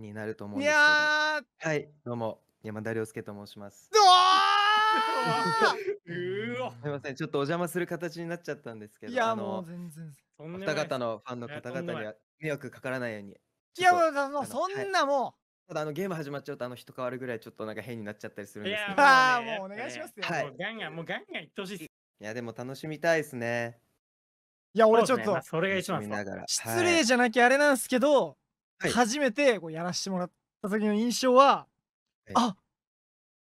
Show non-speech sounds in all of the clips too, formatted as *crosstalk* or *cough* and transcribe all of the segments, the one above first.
になると思うんですけど。はい、どうも、山田涼介と申します。どう *laughs* すみません、ちょっとお邪魔する形になっちゃったんですけど、いやもう、全然お二方のファンの方々には迷惑かからないように。いやもうもうそんなもただあのゲーム始まっちゃうとあの人変わるぐらいちょっとなんか変になっちゃったりするんですけどいやあーもうお願いしますよはいもうガンガン、もうガンガンいってほしいいやでも楽しみたいですね。いや俺ちょっそねまとあそれが一番失礼じゃなきゃあれなんですけどはい初めてこうやらしてもらった時の印象は、はいあ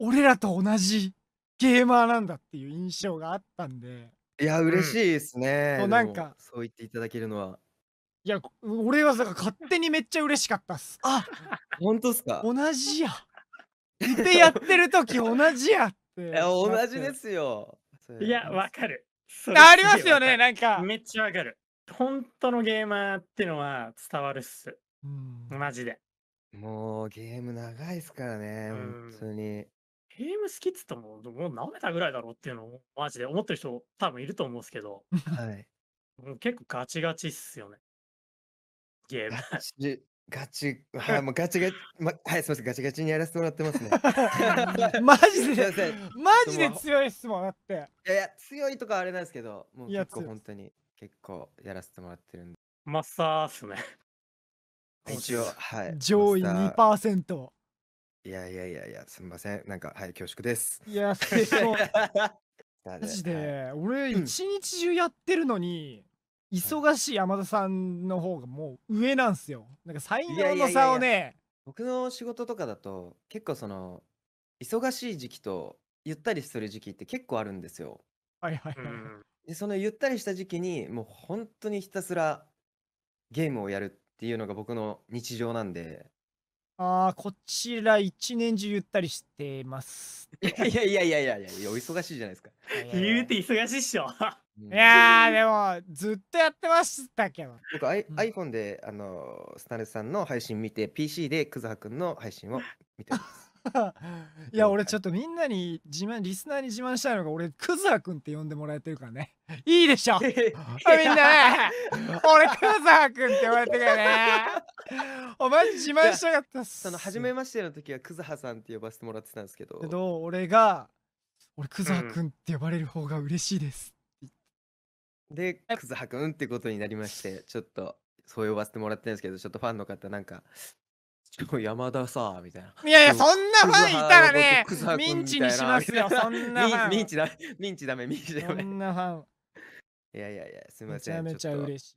俺らと同じゲーマーなんだっていう印象があったんでいや、嬉しいですね。そうなんかそう言っていただけるのは。いや俺はだから勝手にめっちゃ嬉しかったっすあ本当っすか同じやでやってる時同じやっていや、同じですよ。いや、わかる。ありますよねなんかめっちゃわかる。本当のゲーマーってのは伝わるっす。うん。マジで。もうゲーム長いですからね、う本ん。当に。ゲーム好きっつったも、もう舐めたぐらいだろっていうのを、マジで思ってる人多分いると思うんですけど、はい。もう結構ガチガチっすよね、ゲーム。ガチ、ガチ、*laughs* はい、もうガチガチ、ま、はい、すみません、ガチガチにやらせてもらってますね。*laughs* *laughs* マジすでません。マジで強いっすもんって。いやいや、強いとかあれなんですけど、もういや結構本当に、結構やらせてもらってるんで。マスターっすね。一応、はい。上位2%。いやいやいやいや、すみません。なんか、はい、恐縮です。いや、そう。*laughs* マジで、俺、一日中やってるのに、忙しい山田さんの方がもう上なんすよ。なんか才能の差をねいやいやいや。僕の仕事とかだと、結構その、忙しい時期と、ゆったりする時期って結構あるんですよ。はいはいはい。でそのゆったりした時期にもう本当にひたすらゲームをやるっていうのが僕の日常なんで。ああ、こちら一年中ゆったりしてます。いやいやいやいやいやいや、お忙しいじゃないですか。言うて忙しいっしょ。いやでもずっとやってましたけど僕アイん、i p h であのスタネさんの配信見て PC でクズハ君の配信を見てます *laughs* いや俺ちょっとみんなに自慢リスナーに自慢したいのが俺クズハくんって呼んでもらえてるからね *laughs* いいでしょ *laughs* みんなね俺クズハくんって呼ばれてるからねお前自慢したかったっすその初めましての時はクズハさんって呼ばせてもらってたんですけどけど俺が俺クズハくんって呼ばれる方が嬉しいです、うん、でクズハくんってことになりましてちょっとそう呼ばせてもらってるんですけどちょっとファンの方なんか山田さみたいな。いやいや、そんなファンいたらね、ミンチにしますよ、そんなファン。ミンチダメ、ミンチダメ、ミンチダメ。そんなファン。いやいやいや、すみません。めちゃめちゃ嬉しい。